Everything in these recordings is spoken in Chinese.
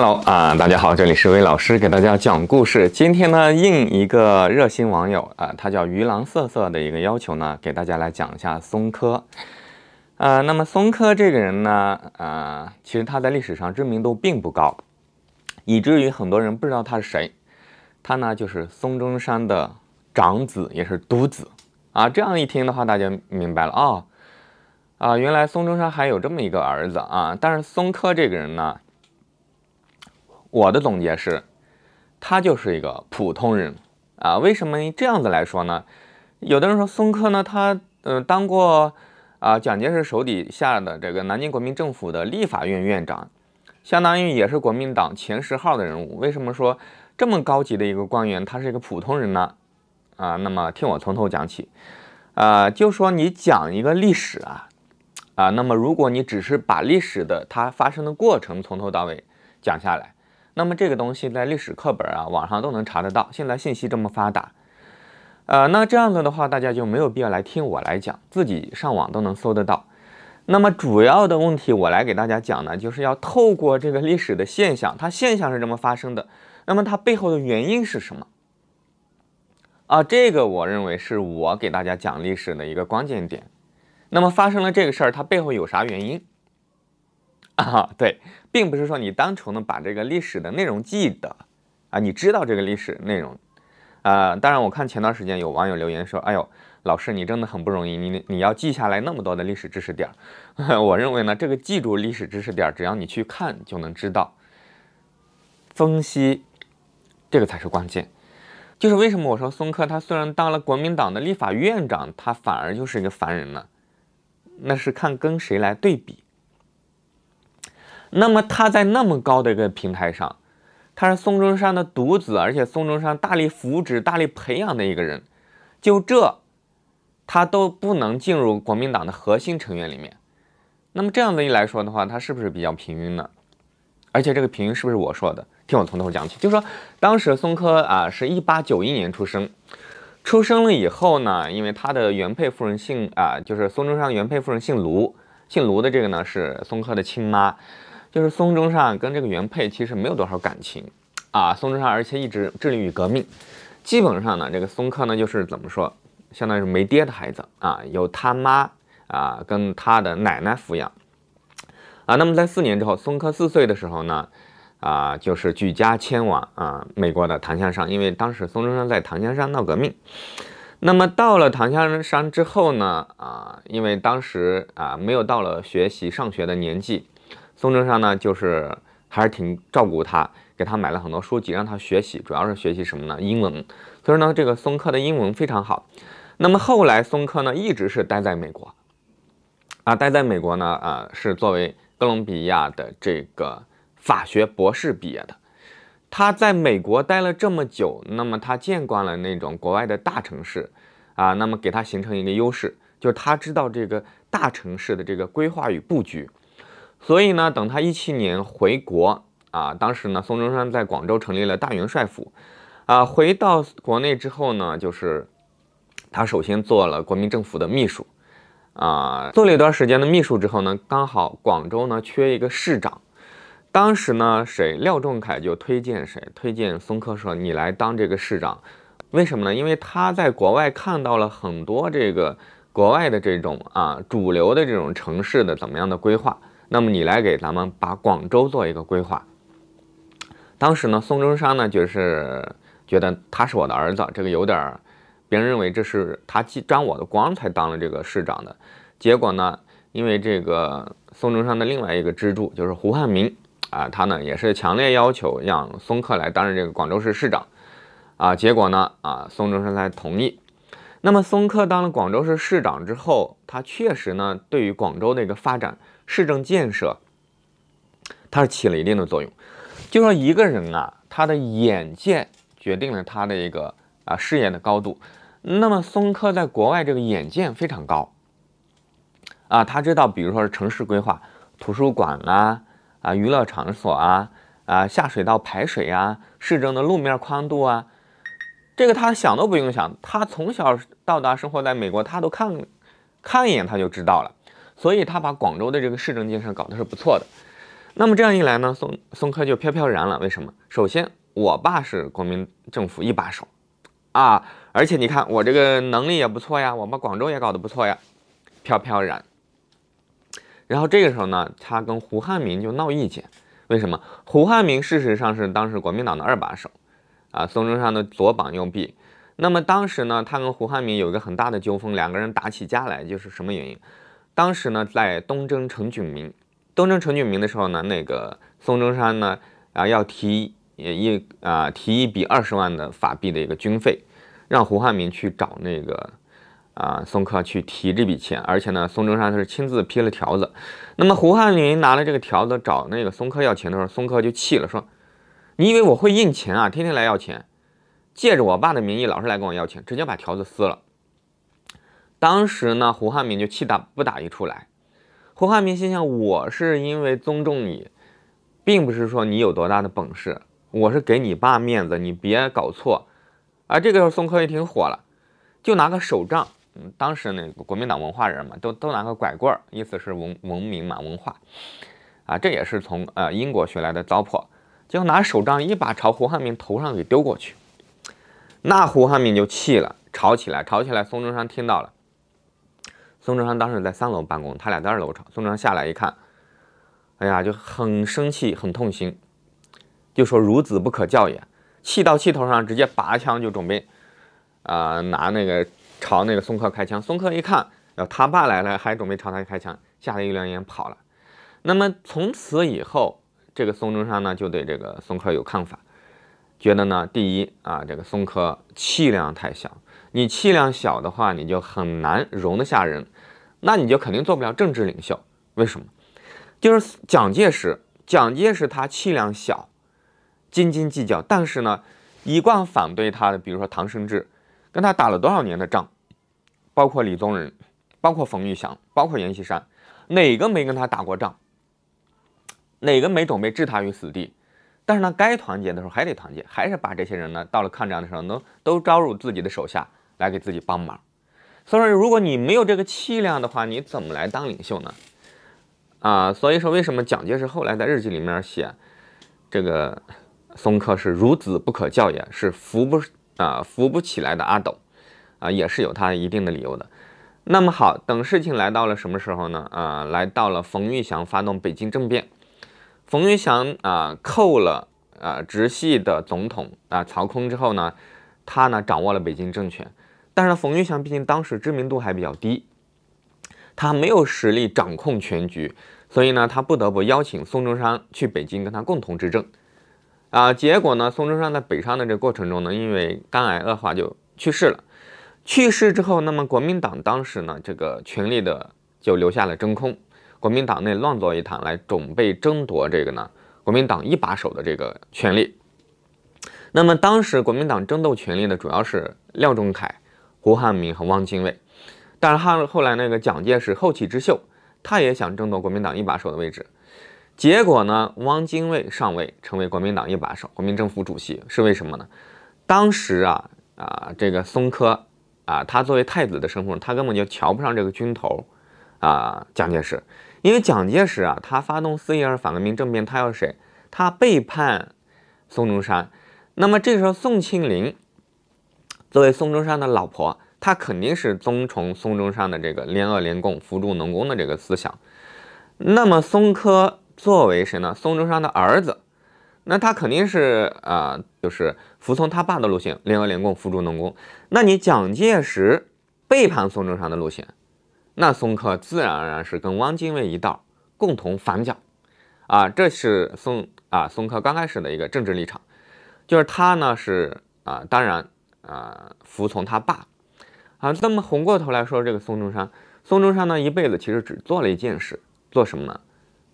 Hello 啊，大家好，这里是魏老师给大家讲故事。今天呢，应一个热心网友啊，他叫鱼郎瑟瑟的一个要求呢，给大家来讲一下松科。呃，那么松科这个人呢，呃，其实他在历史上知名度并不高，以至于很多人不知道他是谁。他呢，就是孙中山的长子，也是独子啊。这样一听的话，大家明白了哦。啊，原来孙中山还有这么一个儿子啊。但是松科这个人呢？我的总结是，他就是一个普通人啊。为什么这样子来说呢？有的人说孙科呢，他呃当过啊蒋介石手底下的这个南京国民政府的立法院院长，相当于也是国民党前十号的人物。为什么说这么高级的一个官员，他是一个普通人呢？啊，那么听我从头讲起，呃，就说你讲一个历史啊啊，那么如果你只是把历史的它发生的过程从头到尾讲下来。那么这个东西在历史课本啊，网上都能查得到。现在信息这么发达，呃，那这样子的话，大家就没有必要来听我来讲，自己上网都能搜得到。那么主要的问题，我来给大家讲呢，就是要透过这个历史的现象，它现象是这么发生的，那么它背后的原因是什么？啊，这个我认为是我给大家讲历史的一个关键点。那么发生了这个事儿，它背后有啥原因？啊，对。并不是说你单纯的把这个历史的内容记得啊，你知道这个历史内容啊。当然，我看前段时间有网友留言说：“哎呦，老师你真的很不容易，你你要记下来那么多的历史知识点。”我认为呢，这个记住历史知识点，只要你去看就能知道。分析这个才是关键。就是为什么我说孙科他虽然当了国民党的立法院长，他反而就是一个凡人呢？那是看跟谁来对比。那么他在那么高的一个平台上，他是孙中山的独子，而且孙中山大力扶持、大力培养的一个人，就这，他都不能进入国民党的核心成员里面。那么这样子一来说的话，他是不是比较平庸呢？而且这个平庸是不是我说的？听我从头讲起，就说当时松科啊是一八九一年出生，出生了以后呢，因为他的原配夫人姓啊，就是孙中山原配夫人姓卢，姓卢的这个呢是松科的亲妈。就是松中山跟这个原配其实没有多少感情，啊，松中山而且一直致力于革命，基本上呢，这个松克呢就是怎么说，相当于是没爹的孩子啊，由他妈啊跟他的奶奶抚养啊。那么在四年之后，松克四岁的时候呢，啊，就是举家迁往啊美国的檀香山，因为当时松中山在檀香山闹革命。那么到了檀香山之后呢，啊，因为当时啊没有到了学习上学的年纪。松正上呢，就是还是挺照顾他，给他买了很多书籍，让他学习。主要是学习什么呢？英文。所以说呢，这个松克的英文非常好。那么后来松克呢，一直是待在美国，啊，待在美国呢，啊，是作为哥伦比亚的这个法学博士毕业的。他在美国待了这么久，那么他见惯了那种国外的大城市，啊，那么给他形成一个优势，就是他知道这个大城市的这个规划与布局。所以呢，等他一七年回国啊，当时呢，孙中山在广州成立了大元帅府，啊，回到国内之后呢，就是他首先做了国民政府的秘书，啊，做了一段时间的秘书之后呢，刚好广州呢缺一个市长，当时呢，谁廖仲恺就推荐谁，推荐孙科说你来当这个市长，为什么呢？因为他在国外看到了很多这个国外的这种啊主流的这种城市的怎么样的规划。那么你来给咱们把广州做一个规划。当时呢，宋中山呢就是觉得他是我的儿子，这个有点儿，别人认为这是他沾我的光才当了这个市长的。结果呢，因为这个宋中山的另外一个支柱就是胡汉民啊，他呢也是强烈要求让松克来担任这个广州市市长啊。结果呢，啊，宋中山才同意。那么松克当了广州市市长之后，他确实呢对于广州的一个发展。市政建设，它是起了一定的作用。就说一个人啊，他的眼界决定了他的一个啊事业的高度。那么，松科在国外这个眼界非常高啊，他知道，比如说是城市规划、图书馆啊、啊娱乐场所啊、啊下水道排水啊、市政的路面宽度啊，这个他想都不用想，他从小到大生活在美国，他都看看一眼他就知道了。所以他把广州的这个市政建设搞得是不错的，那么这样一来呢，宋宋科就飘飘然了。为什么？首先，我爸是国民政府一把手，啊，而且你看我这个能力也不错呀，我把广州也搞得不错呀，飘飘然。然后这个时候呢，他跟胡汉民就闹意见。为什么？胡汉民事实上是当时国民党的二把手，啊，宋中山的左膀右臂。那么当时呢，他跟胡汉民有一个很大的纠纷，两个人打起架来就是什么原因？当时呢，在东征陈炯明，东征陈炯明的时候呢，那个孙中山呢，啊，要提一啊，提一笔二十万的法币的一个军费，让胡汉民去找那个啊，宋克去提这笔钱，而且呢，孙中山他是亲自批了条子。那么胡汉民拿了这个条子找那个宋克要钱的时候，宋克就气了，说：“你以为我会印钱啊？天天来要钱，借着我爸的名义老是来跟我要钱，直接把条子撕了。”当时呢，胡汉民就气打不打一处来。胡汉民心想，我是因为尊重你，并不是说你有多大的本事，我是给你爸面子，你别搞错。啊，这个时候宋科也挺火了，就拿个手杖，当时那个国民党文化人嘛，都都拿个拐棍，意思是文文明嘛文化，啊，这也是从呃英国学来的糟粕。结果拿手杖一把朝胡汉民头上给丢过去，那胡汉民就气了，吵起来，吵起来，宋中山听到了。宋中山当时在三楼办公，他俩在二楼吵。宋中山下来一看，哎呀，就很生气，很痛心，就说“孺子不可教也”。气到气头上，直接拔枪就准备啊拿那个朝那个松克开枪。松克一看，要他爸来了，还准备朝他开枪，吓得一溜烟跑了。那么从此以后，这个宋中山呢就对这个松克有看法，觉得呢，第一啊，这个松克气量太小，你气量小的话，你就很难容得下人。那你就肯定做不了政治领袖，为什么？就是蒋介石，蒋介石他气量小，斤斤计较。但是呢，一贯反对他的，比如说唐生智，跟他打了多少年的仗，包括李宗仁，包括冯玉祥，包括阎锡山，哪个没跟他打过仗？哪个没准备置他于死地？但是呢，该团结的时候还得团结，还是把这些人呢，到了抗战的时候，能都招入自己的手下来给自己帮忙。所以说，如果你没有这个气量的话，你怎么来当领袖呢？啊，所以说，为什么蒋介石后来在日记里面写，这个松克是孺子不可教也，是扶不啊扶不起来的阿斗，啊，也是有他一定的理由的。那么好，等事情来到了什么时候呢？啊，来到了冯玉祥发动北京政变，冯玉祥啊扣了啊直系的总统啊曹锟之后呢，他呢掌握了北京政权。但是冯玉祥毕竟当时知名度还比较低，他没有实力掌控全局，所以呢，他不得不邀请孙中山去北京跟他共同执政，啊，结果呢，孙中山在北上的这过程中呢，因为肝癌恶化就去世了。去世之后，那么国民党当时呢，这个权力的就留下了真空，国民党内乱作一团，来准备争夺这个呢国民党一把手的这个权力。那么当时国民党争斗权力的主要是廖仲恺。胡汉民和汪精卫，但是他后来那个蒋介石后起之秀，他也想争夺国民党一把手的位置。结果呢，汪精卫上位，成为国民党一把手，国民政府主席是为什么呢？当时啊啊，这个松科啊，他作为太子的身份，他根本就瞧不上这个军头啊，蒋介石。因为蒋介石啊，他发动四一二反革命政变，他要谁？他背叛孙中山。那么这时候，宋庆龄。作为孙中山的老婆，她肯定是遵从孙中山的这个联俄联共扶助农工的这个思想。那么，松科作为谁呢？孙中山的儿子，那他肯定是啊，就是服从他爸的路线，联俄联共扶助农工。那你蒋介石背叛孙中山的路线，那松科自然而然是跟汪精卫一道共同反蒋啊。这是松啊松科刚开始的一个政治立场，就是他呢是啊，当然。啊，服从他爸，啊，那么回过头来说，这个孙中山，孙中山呢一辈子其实只做了一件事，做什么呢？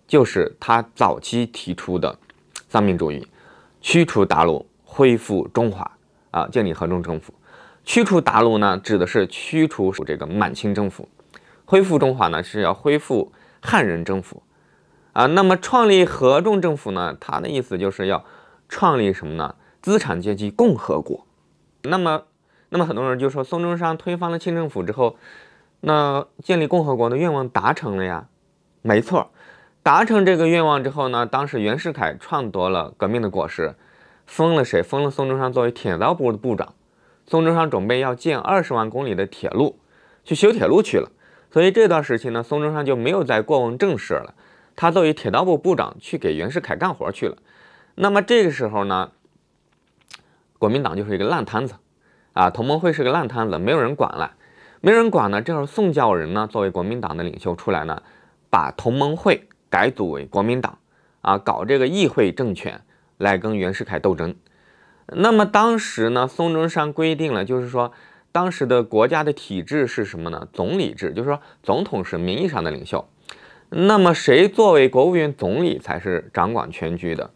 就是他早期提出的三民主义，驱除鞑虏，恢复中华，啊，建立合众政府。驱除鞑虏呢，指的是驱除这个满清政府；恢复中华呢，是要恢复汉人政府。啊，那么创立合众政府呢，他的意思就是要创立什么呢？资产阶级共和国。那么，那么很多人就说，孙中山推翻了清政府之后，那建立共和国的愿望达成了呀。没错，达成这个愿望之后呢，当时袁世凯篡夺了革命的果实，封了谁？封了孙中山作为铁道部的部长。孙中山准备要建二十万公里的铁路，去修铁路去了。所以这段时期呢，孙中山就没有再过问政事了。他作为铁道部部长去给袁世凯干活去了。那么这个时候呢？国民党就是一个烂摊子，啊，同盟会是个烂摊子，没有人管了，没人管呢。这时候宋教仁呢，作为国民党的领袖出来呢，把同盟会改组为国民党，啊，搞这个议会政权来跟袁世凯斗争。那么当时呢，孙中山规定了，就是说当时的国家的体制是什么呢？总理制，就是说总统是名义上的领袖，那么谁作为国务院总理才是掌管全局的？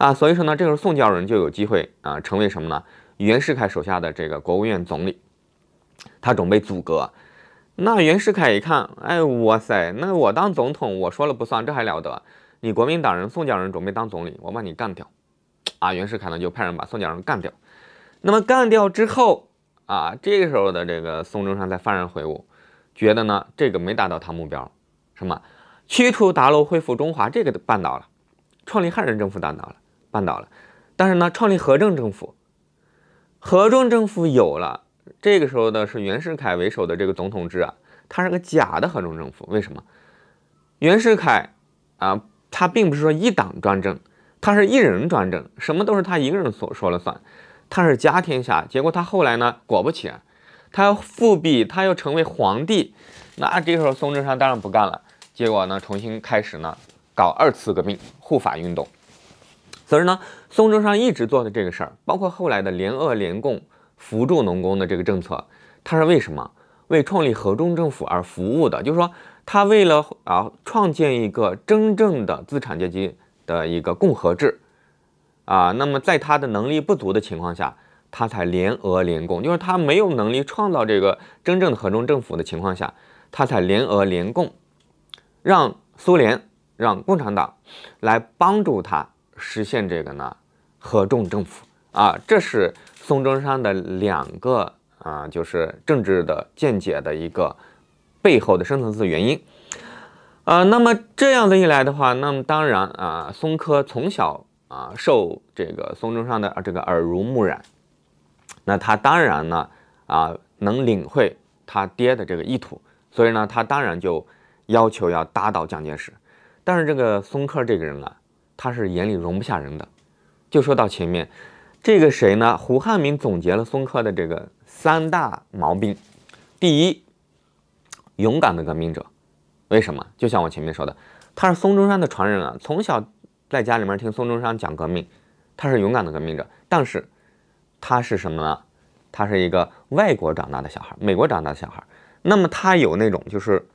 啊，所以说呢，这时候宋教仁就有机会啊，成为什么呢？袁世凯手下的这个国务院总理。他准备组阁。那袁世凯一看，哎，哇塞，那我当总统，我说了不算，这还了得？你国民党人宋教仁准备当总理，我把你干掉。啊，袁世凯呢就派人把宋教仁干掉。那么干掉之后啊，这个时候的这个宋中山才幡然悔悟，觉得呢这个没达到他目标，什么驱除鞑虏、恢复中华，这个办到了；创立汉人政府，办到了。绊倒了，但是呢，创立合政政府，合政政府有了。这个时候呢，是袁世凯为首的这个总统制啊，它是个假的合政政府。为什么？袁世凯啊，他并不是说一党专政，他是一人专政，什么都是他一个人说了算，他是家天下。结果他后来呢，果不其然，他要复辟，他要成为皇帝，那这个时候宋中山当然不干了。结果呢，重新开始呢，搞二次革命护法运动。所以呢，孙中山一直做的这个事儿，包括后来的联俄联共扶助农工的这个政策，他是为什么？为创立合众政府而服务的，就是说他为了啊创建一个真正的资产阶级的一个共和制啊，那么在他的能力不足的情况下，他才联俄联共，就是他没有能力创造这个真正的合众政府的情况下，他才联俄联共，让苏联、让共产党来帮助他。实现这个呢，合众政府啊，这是孙中山的两个啊，就是政治的见解的一个背后的深层次原因，呃，那么这样子一来的话，那么当然啊，孙科从小啊受这个孙中山的这个耳濡目染，那他当然呢啊能领会他爹的这个意图，所以呢，他当然就要求要打倒蒋介石，但是这个孙科这个人啊。他是眼里容不下人的，就说到前面，这个谁呢？胡汉民总结了孙科的这个三大毛病。第一，勇敢的革命者，为什么？就像我前面说的，他是孙中山的传人啊，从小在家里面听孙中山讲革命，他是勇敢的革命者。但是，他是什么呢？他是一个外国长大的小孩，美国长大的小孩。那么他有那种就是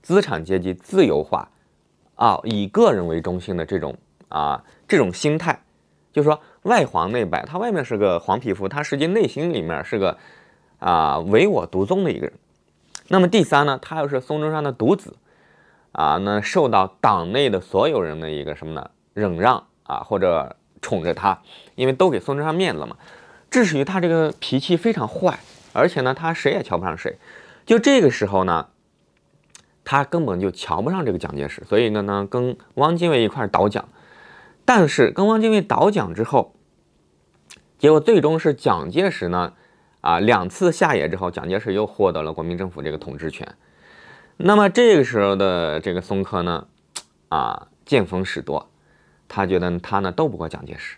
资产阶级自由化，啊，以个人为中心的这种。啊，这种心态，就是说外黄内白，他外面是个黄皮肤，他实际内心里面是个啊唯我独尊的一个人。那么第三呢，他又是孙中山的独子，啊，那受到党内的所有人的一个什么呢忍让啊，或者宠着他，因为都给宋中山面子嘛，致使于他这个脾气非常坏，而且呢，他谁也瞧不上谁。就这个时候呢，他根本就瞧不上这个蒋介石，所以呢呢，跟汪精卫一块倒蒋。但是跟汪精卫倒蒋之后，结果最终是蒋介石呢，啊两次下野之后，蒋介石又获得了国民政府这个统治权。那么这个时候的这个松科呢，啊见风使舵，他觉得他呢斗不过蒋介石，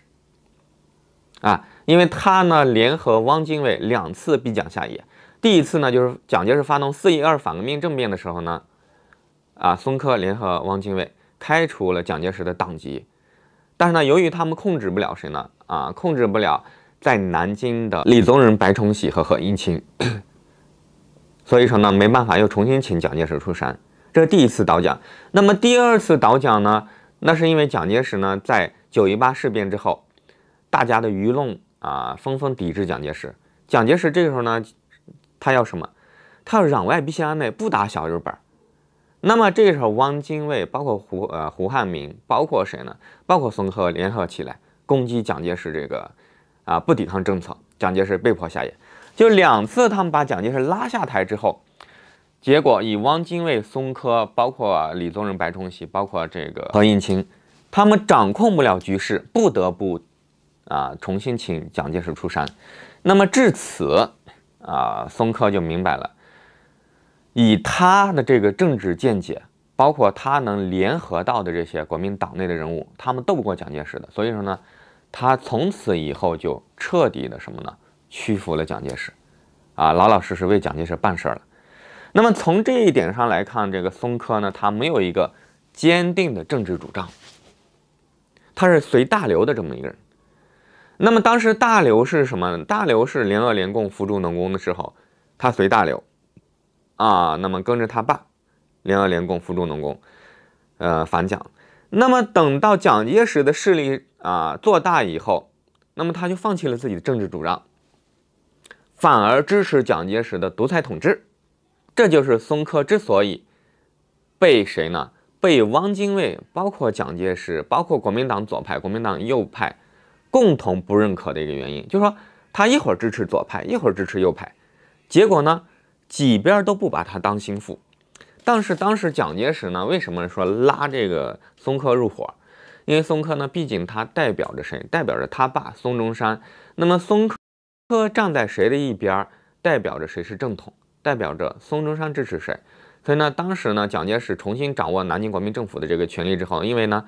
啊，因为他呢联合汪精卫两次逼蒋下野，第一次呢就是蒋介石发动四一二反革命政变的时候呢，啊松科联合汪精卫开除了蒋介石的党籍。但是呢，由于他们控制不了谁呢？啊，控制不了在南京的李宗仁、白崇禧和何应钦，所以说呢，没办法，又重新请蒋介石出山，这是第一次倒蒋。那么第二次倒蒋呢，那是因为蒋介石呢，在九一八事变之后，大家的舆论啊，纷纷抵制蒋介石。蒋介石这个时候呢，他要什么？他要攘外必先安内，不打小日本。那么这个时候，汪精卫包括胡呃胡汉民，包括谁呢？包括孙科联合起来攻击蒋介石这个，啊不抵抗政策，蒋介石被迫下野。就两次他们把蒋介石拉下台之后，结果以汪精卫、孙科包括李宗仁、白崇禧包括这个何应钦，他们掌控不了局势，不得不，啊重新请蒋介石出山。那么至此，啊孙科就明白了。以他的这个政治见解，包括他能联合到的这些国民党内的人物，他们斗不过蒋介石的。所以说呢，他从此以后就彻底的什么呢？屈服了蒋介石，啊，老老实实为蒋介石办事儿了。那么从这一点上来看，这个松科呢，他没有一个坚定的政治主张，他是随大流的这么一个人。那么当时大流是什么？大流是联俄联共扶助农工的时候，他随大流。啊，那么跟着他爸，联俄联共扶助农工，呃，反蒋。那么等到蒋介石的势力啊做大以后，那么他就放弃了自己的政治主张，反而支持蒋介石的独裁统治。这就是松科之所以被谁呢？被汪精卫，包括蒋介石，包括国民党左派、国民党右派，共同不认可的一个原因。就是说，他一会儿支持左派，一会儿支持右派，结果呢？几边都不把他当心腹，但是当时蒋介石呢，为什么说拉这个松科入伙？因为松科呢，毕竟他代表着谁？代表着他爸孙中山。那么松科站在谁的一边？代表着谁是正统？代表着孙中山支持谁？所以呢，当时呢，蒋介石重新掌握南京国民政府的这个权力之后，因为呢，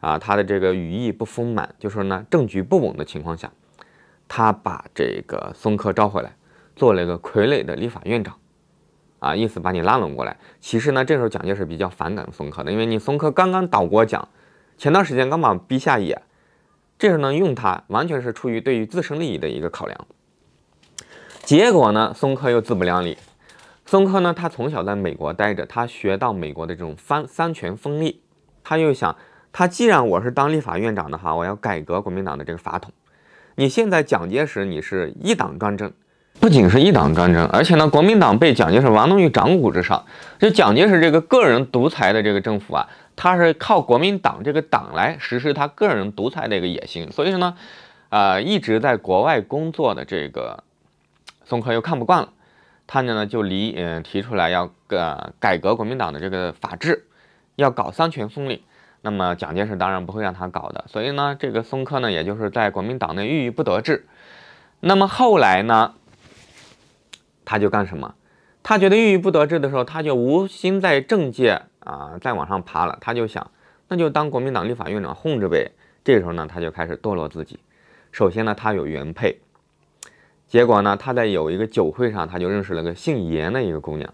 啊，他的这个羽翼不丰满，就是呢，政局不稳的情况下，他把这个松科招回来。做了一个傀儡的立法院长，啊，意思把你拉拢过来。其实呢，这时候蒋介石比较反感松科的，因为你松科刚刚倒过蒋，前段时间刚把逼下野，这时候呢用他，完全是出于对于自身利益的一个考量。结果呢，松科又自不量力。松科呢，他从小在美国待着，他学到美国的这种三三权分立，他又想，他既然我是当立法院长的话，我要改革国民党的这个法统。你现在蒋介石，你是一党专政。不仅是一党专政，而且呢，国民党被蒋介石玩弄于掌骨之上。就蒋介石这个个人独裁的这个政府啊，他是靠国民党这个党来实施他个人独裁的一个野心。所以说呢，呃，一直在国外工作的这个松科又看不惯了，他呢就离嗯提出来要改改革国民党的这个法制，要搞三权分立。那么蒋介石当然不会让他搞的，所以呢，这个松科呢，也就是在国民党内郁郁不得志。那么后来呢？他就干什么？他觉得郁郁不得志的时候，他就无心在政界啊再往上爬了。他就想，那就当国民党立法院长混着呗。这时候呢，他就开始堕落自己。首先呢，他有原配，结果呢，他在有一个酒会上，他就认识了个姓严的一个姑娘，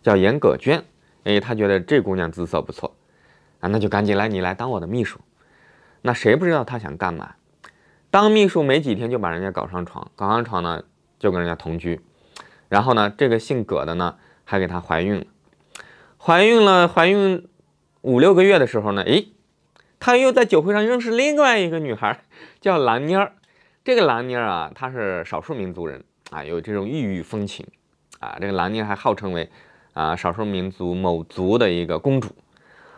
叫严葛娟。哎，他觉得这姑娘姿色不错啊，那就赶紧来，你来当我的秘书。那谁不知道他想干嘛？当秘书没几天就把人家搞上床，搞上床呢就跟人家同居。然后呢，这个姓葛的呢，还给她怀孕了，怀孕了，怀孕五六个月的时候呢，诶，他又在酒会上认识另外一个女孩，叫兰妮儿。这个兰妮儿啊，她是少数民族人啊，有这种异域风情啊。这个兰妮还号称为啊少数民族某族的一个公主。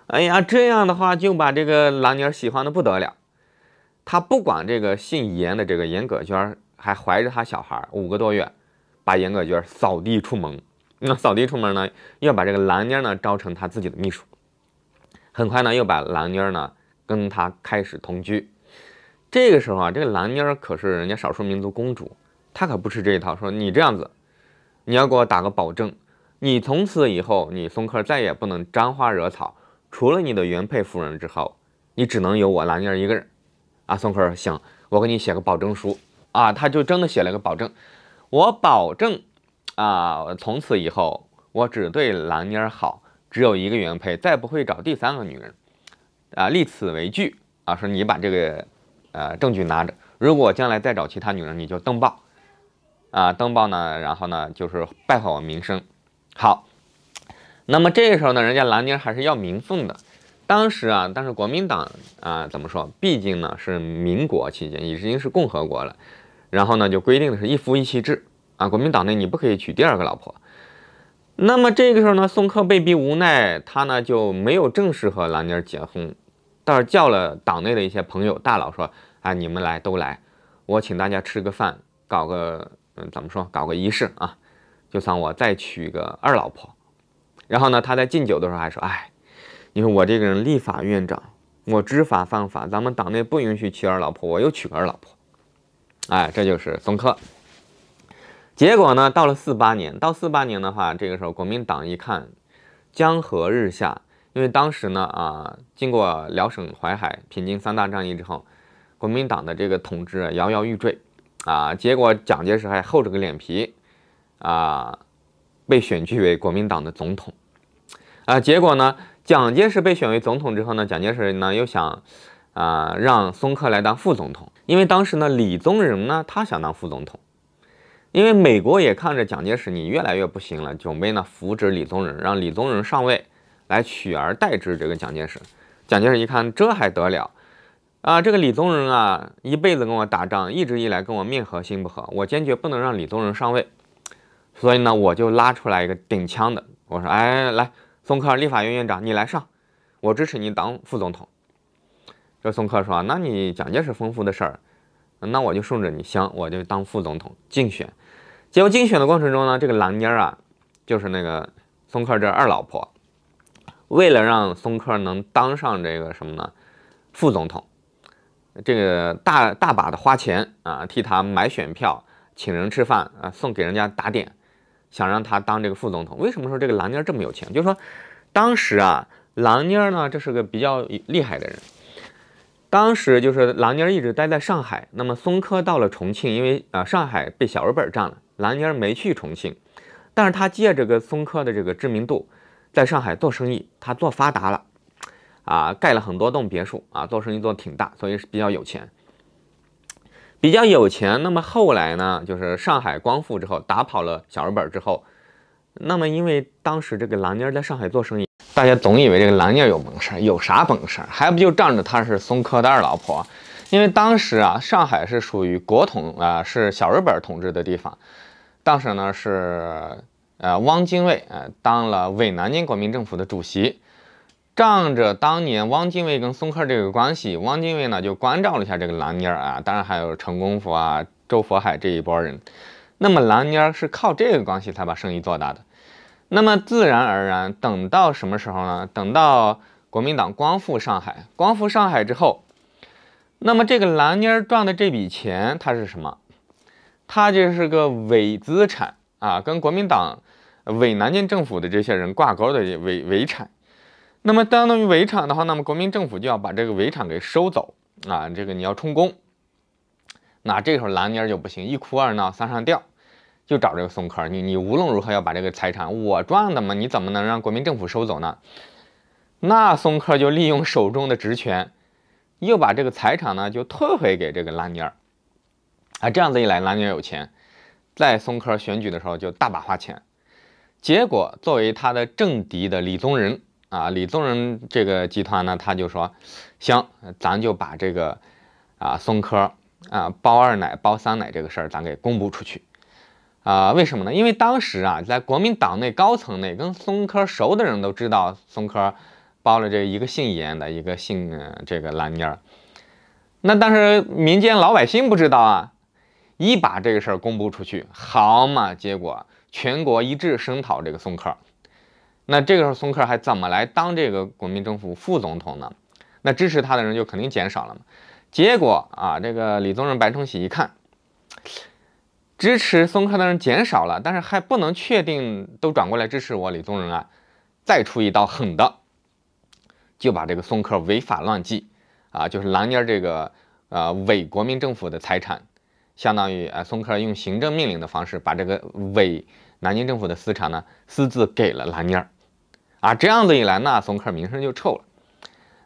哎呀，这样的话就把这个兰妮儿喜欢的不得了。他不管这个姓严的这个严葛娟还怀着他小孩五个多月。把严格娟扫地出门，那扫地出门呢？又把这个蓝妮儿呢招成他自己的秘书。很快呢，又把蓝妮儿呢跟他开始同居。这个时候啊，这个蓝妮儿可是人家少数民族公主，她可不吃这一套。说你这样子，你要给我打个保证，你从此以后你松克再也不能沾花惹草，除了你的原配夫人之后，你只能有我蓝妮儿一个人。啊，松克行，我给你写个保证书啊，他就真的写了个保证。我保证啊，从此以后我只对兰妮儿好，只有一个原配，再不会找第三个女人。啊，立此为据啊，说你把这个呃证据拿着，如果将来再找其他女人，你就登报啊，登报呢，然后呢就是败坏我名声。好，那么这个时候呢，人家兰妮儿还是要名分的。当时啊，但是国民党啊怎么说？毕竟呢是民国期间，已经是共和国了。然后呢，就规定的是一夫一妻制啊，国民党内你不可以娶第二个老婆。那么这个时候呢，宋克被逼无奈，他呢就没有正式和兰妮儿结婚，倒是叫了党内的一些朋友大佬说：“啊，你们来都来，我请大家吃个饭，搞个嗯怎么说，搞个仪式啊，就算我再娶个二老婆。”然后呢，他在敬酒的时候还说：“哎，你说我这个人立法院长，我知法犯法，咱们党内不允许娶二老婆，我又娶个二老婆。”哎，这就是松科。结果呢，到了四八年，到四八年的话，这个时候国民党一看，江河日下，因为当时呢，啊，经过辽沈、淮海、平津三大战役之后，国民党的这个统治摇摇欲坠，啊，结果蒋介石还厚着个脸皮，啊，被选举为国民党的总统，啊，结果呢，蒋介石被选为总统之后呢，蒋介石呢又想。啊，让松克来当副总统，因为当时呢，李宗仁呢，他想当副总统，因为美国也看着蒋介石你越来越不行了，准备呢扶植李宗仁，让李宗仁上位来取而代之这个蒋介石。蒋介石一看，这还得了啊，这个李宗仁啊，一辈子跟我打仗，一直以来跟我面和心不和，我坚决不能让李宗仁上位，所以呢，我就拉出来一个顶枪的，我说，哎，来，松克，立法院院长，你来上，我支持你当副总统。宋克说：“那你蒋介石丰富的事儿，那我就顺着你，行，我就当副总统竞选。结果竞选的过程中呢，这个蓝妮儿啊，就是那个宋克这二老婆，为了让宋克能当上这个什么呢，副总统，这个大大把的花钱啊，替他买选票，请人吃饭啊，送给人家打点，想让他当这个副总统。为什么说这个蓝妮儿这么有钱？就是说，当时啊，蓝妮儿呢，这是个比较厉害的人。”当时就是郎尼儿一直待在上海，那么松科到了重庆，因为啊上海被小日本占了，郎尼儿没去重庆，但是他借这个松科的这个知名度，在上海做生意，他做发达了，啊盖了很多栋别墅啊，做生意做挺大，所以是比较有钱，比较有钱。那么后来呢，就是上海光复之后，打跑了小日本之后，那么因为当时这个郎尼儿在上海做生意。大家总以为这个蓝妮儿有本事，有啥本事？还不就仗着她是松科的二老婆？因为当时啊，上海是属于国统啊，是小日本统治的地方。当时呢，是呃，汪精卫呃当了伪南京国民政府的主席。仗着当年汪精卫跟松科这个关系，汪精卫呢就关照了一下这个蓝妮儿啊，当然还有陈功夫啊、周佛海这一波人。那么蓝妮儿是靠这个关系才把生意做大的。那么自然而然，等到什么时候呢？等到国民党光复上海，光复上海之后，那么这个蓝妮儿赚的这笔钱，它是什么？它就是个伪资产啊，跟国民党伪南京政府的这些人挂钩的伪伪产。那么，相当于伪产的话，那么国民政府就要把这个伪产给收走啊，这个你要充公。那这时候蓝妮儿就不行，一哭二闹三上吊。就找这个松科，你你无论如何要把这个财产我赚的嘛，你怎么能让国民政府收走呢？那松科就利用手中的职权，又把这个财产呢就退回给这个拉尼尔，啊，这样子一来，拉尼尔有钱，在松科选举的时候就大把花钱，结果作为他的政敌的李宗仁啊，李宗仁这个集团呢，他就说，行，咱就把这个啊松科啊包二奶包三奶这个事儿咱给公布出去。啊，为什么呢？因为当时啊，在国民党内高层内，跟松科熟的人都知道，松科包了这一个姓严的，一个姓这个蓝妮儿。那当时民间老百姓不知道啊，一把这个事儿公布出去，好嘛，结果全国一致声讨这个松科。那这个时候松科还怎么来当这个国民政府副总统呢？那支持他的人就肯定减少了嘛。结果啊，这个李宗仁、白崇禧一看。支持松克的人减少了，但是还不能确定都转过来支持我李宗仁啊。再出一道狠的，就把这个松克违法乱纪啊，就是蓝儿这个呃伪国民政府的财产，相当于啊松克用行政命令的方式把这个伪南京政府的私产呢私自给了蓝妮儿啊。这样子一来呢，松克名声就臭了。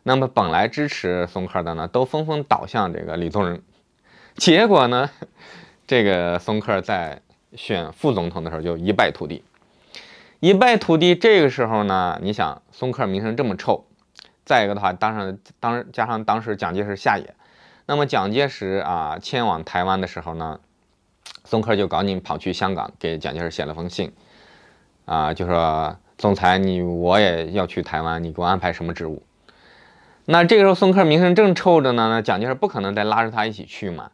那么本来支持松克的呢，都纷纷倒向这个李宗仁，结果呢？这个松克在选副总统的时候就一败涂地，一败涂地。这个时候呢，你想松克名声这么臭，再一个的话，当上当加上当时蒋介石下野，那么蒋介石啊迁往台湾的时候呢，松克就赶紧跑去香港给蒋介石写了封信，啊，就说总裁你我也要去台湾，你给我安排什么职务？那这个时候松克名声正臭着呢，蒋介石不可能再拉着他一起去嘛。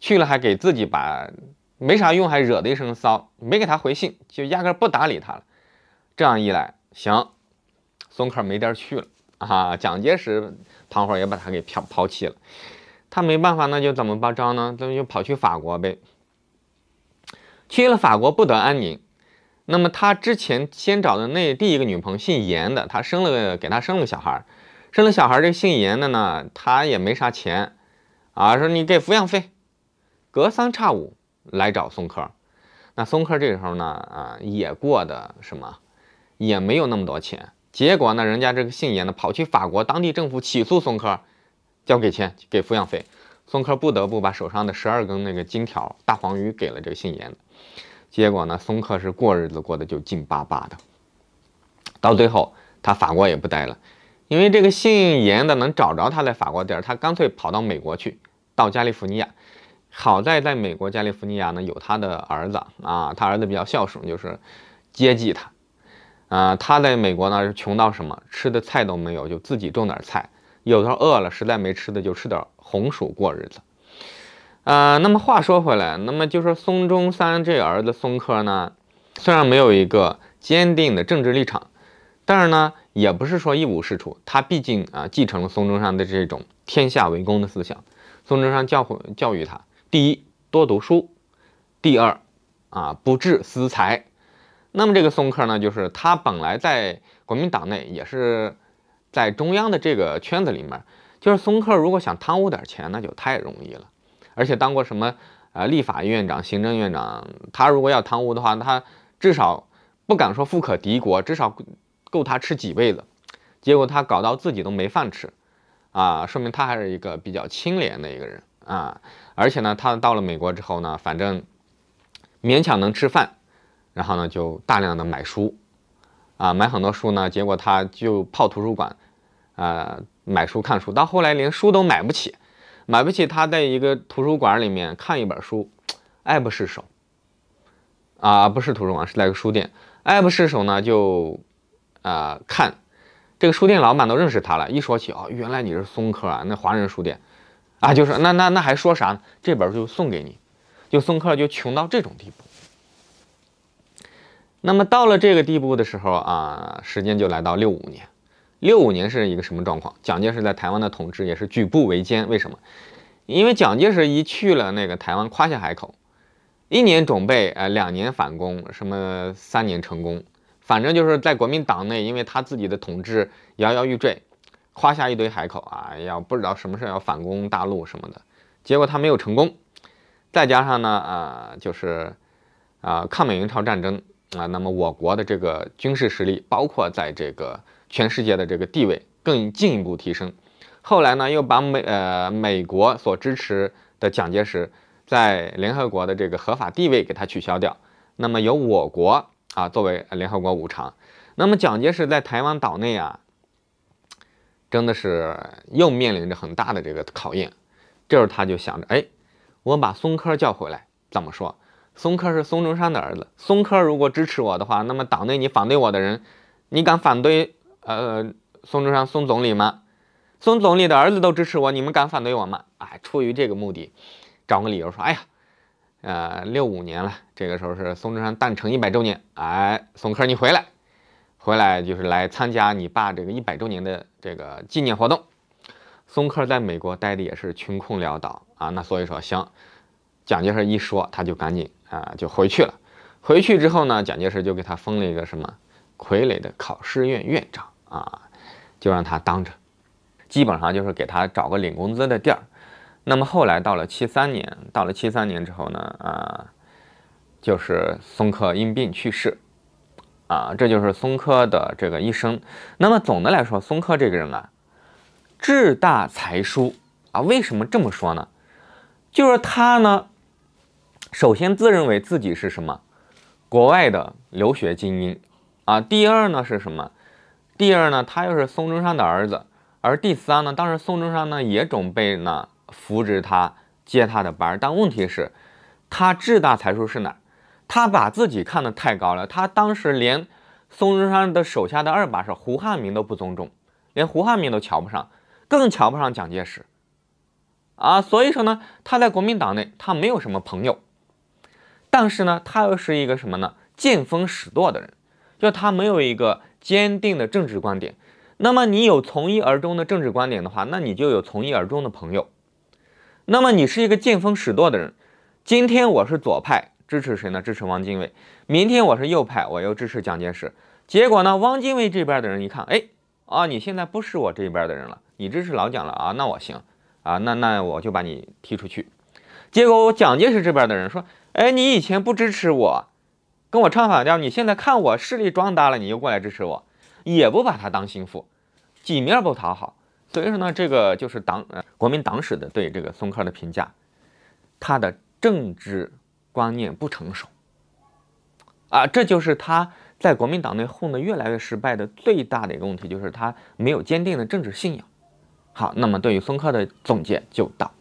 去了还给自己把，没啥用，还惹得一声骚，没给他回信，就压根不搭理他了。这样一来，行，孙克没地儿去了啊！蒋介石团伙也把他给抛抛弃了，他没办法，那就怎么包招呢？那就跑去法国呗。去了法国不得安宁。那么他之前先找的那第一个女朋友姓严的，他生了个给他生个小孩，生了小孩，这姓严的呢，他也没啥钱啊，说你给抚养费。隔三差五来找松科，那松科这时候呢，啊，也过得什么，也没有那么多钱。结果呢，人家这个姓严的跑去法国，当地政府起诉松科，交给钱，给抚养费。松科不得不把手上的十二根那个金条大黄鱼给了这个姓严的。结果呢，松柯是过日子过得就紧巴巴的，到最后他法国也不待了，因为这个姓严的能找着他在法国地儿，他干脆跑到美国去，到加利福尼亚。好在在美国加利福尼亚呢，有他的儿子啊，他儿子比较孝顺，就是接济他。啊，他在美国呢是穷到什么，吃的菜都没有，就自己种点菜，有时候饿了实在没吃的，就吃点红薯过日子。呃，那么话说回来，那么就说松中山这儿子松科呢，虽然没有一个坚定的政治立场，但是呢也不是说一无是处，他毕竟啊继承了松中山的这种天下为公的思想，松中山教教育他。第一，多读书；第二，啊，不治私财。那么这个松克呢，就是他本来在国民党内也是在中央的这个圈子里面，就是松克如果想贪污点钱，那就太容易了。而且当过什么啊立法院长、行政院长，他如果要贪污的话，他至少不敢说富可敌国，至少够他吃几辈子。结果他搞到自己都没饭吃，啊，说明他还是一个比较清廉的一个人。啊，而且呢，他到了美国之后呢，反正勉强能吃饭，然后呢就大量的买书，啊，买很多书呢，结果他就泡图书馆，啊，买书看书，到后来连书都买不起，买不起，他在一个图书馆里面看一本书，爱不释手，啊，不是图书馆，是那个书店，爱不释手呢，就啊看，这个书店老板都认识他了，一说起哦，原来你是松科啊，那华人书店。啊，就是那那那还说啥呢？这本就送给你，就送客，就穷到这种地步。那么到了这个地步的时候啊，时间就来到六五年。六五年是一个什么状况？蒋介石在台湾的统治也是举步维艰。为什么？因为蒋介石一去了那个台湾，夸下海口，一年准备，呃，两年反攻，什么三年成功，反正就是在国民党内，因为他自己的统治摇摇欲坠。夸下一堆海口啊，要不知道什么事儿要反攻大陆什么的，结果他没有成功。再加上呢，啊，就是啊，抗美援朝战争啊，那么我国的这个军事实力，包括在这个全世界的这个地位，更进一步提升。后来呢，又把美呃美国所支持的蒋介石在联合国的这个合法地位给他取消掉，那么由我国啊作为联合国五常。那么蒋介石在台湾岛内啊。真的是又面临着很大的这个考验，这时候他就想着，哎，我把松科叫回来怎么说？松科是孙中山的儿子，松科如果支持我的话，那么党内你反对我的人，你敢反对呃孙中山、孙总理吗？孙总理的儿子都支持我，你们敢反对我吗？哎，出于这个目的，找个理由说，哎呀，呃，六五年了，这个时候是孙中山诞辰一百周年，哎，松科你回来，回来就是来参加你爸这个一百周年的。这个纪念活动，松克在美国待的也是穷困潦倒啊，那所以说，行，蒋介石一说，他就赶紧啊就回去了。回去之后呢，蒋介石就给他封了一个什么傀儡的考试院院长啊，就让他当着，基本上就是给他找个领工资的地儿。那么后来到了七三年，到了七三年之后呢，啊，就是松克因病去世。啊，这就是松科的这个一生。那么总的来说，松科这个人啊，志大才疏啊。为什么这么说呢？就是他呢，首先自认为自己是什么，国外的留学精英啊。第二呢是什么？第二呢，他又是孙中山的儿子。而第三呢，当时孙中山呢也准备呢扶植他接他的班。但问题是，他志大才疏是哪儿？他把自己看得太高了，他当时连孙中山的手下的二把手胡汉民都不尊重，连胡汉民都瞧不上，更瞧不上蒋介石啊。所以说呢，他在国民党内他没有什么朋友，但是呢，他又是一个什么呢？见风使舵的人，就他没有一个坚定的政治观点。那么你有从一而终的政治观点的话，那你就有从一而终的朋友。那么你是一个见风使舵的人，今天我是左派。支持谁呢？支持汪精卫。明天我是右派，我又支持蒋介石。结果呢？汪精卫这边的人一看，哎，啊，你现在不是我这边的人了，你支持老蒋了啊？那我行啊？那那我就把你踢出去。结果我蒋介石这边的人说，哎，你以前不支持我，跟我唱反调，你现在看我势力壮大了，你又过来支持我，也不把他当心腹，几面不讨好。所以说呢，这个就是党呃国民党史的对这个松科的评价，他的政治。观念不成熟，啊，这就是他在国民党内混得越来越失败的最大的一个问题，就是他没有坚定的政治信仰。好，那么对于孙科的总结就到。